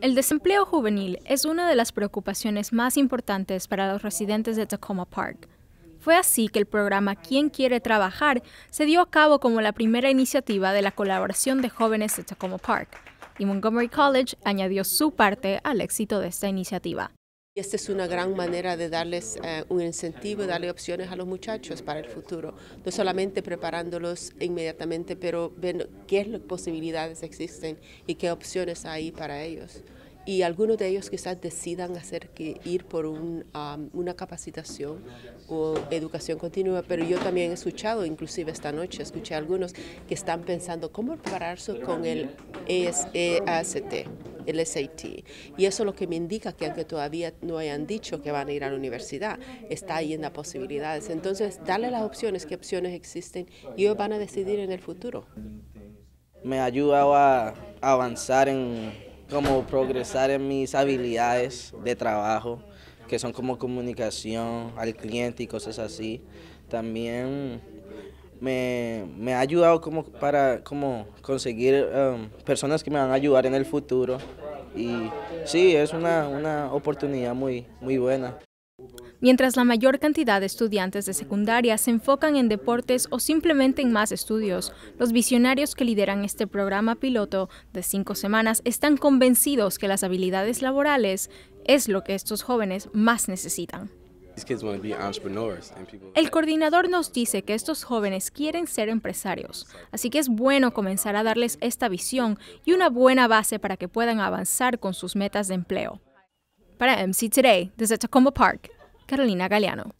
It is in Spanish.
El desempleo juvenil es una de las preocupaciones más importantes para los residentes de Tacoma Park. Fue así que el programa Quién quiere trabajar se dio a cabo como la primera iniciativa de la colaboración de jóvenes de Tacoma Park, y Montgomery College añadió su parte al éxito de esta iniciativa. Esta es una gran manera de darles eh, un incentivo, darle opciones a los muchachos para el futuro, no solamente preparándolos inmediatamente, pero ver qué posibilidades existen y qué opciones hay para ellos y algunos de ellos quizás decidan hacer que ir por um, una capacitación o educación continua, pero yo también he escuchado, inclusive esta noche, escuché algunos que están pensando cómo prepararse con el ESACT. E el SAT. Y eso es lo que me indica que aunque todavía no hayan dicho que van a ir a la universidad, está ahí en las posibilidades. Entonces, darle las opciones, qué opciones existen y ellos van a decidir en el futuro. Me ha ayudado a avanzar en, cómo progresar en mis habilidades de trabajo, que son como comunicación al cliente y cosas así. También me, me ha ayudado para conseguir um, personas que me van a ayudar en el futuro. Y sí, es una, oportunidad muy buena. Mientras la mayor cantidad de estudiantes de secundaria se enfocan en deportes o simplemente en más estudios, los visionarios que lideran este programa piloto de cinco semanas están convencidos que las habilidades laborales es lo que estos jóvenes más necesitan. El coordinador nos dice que estos jóvenes quieren ser empresarios, así que es bueno comenzar a darles esta visión y una buena base para que puedan avanzar con sus metas de empleo. Para MC Today, desde Tacoma Park, Carolina Galeano.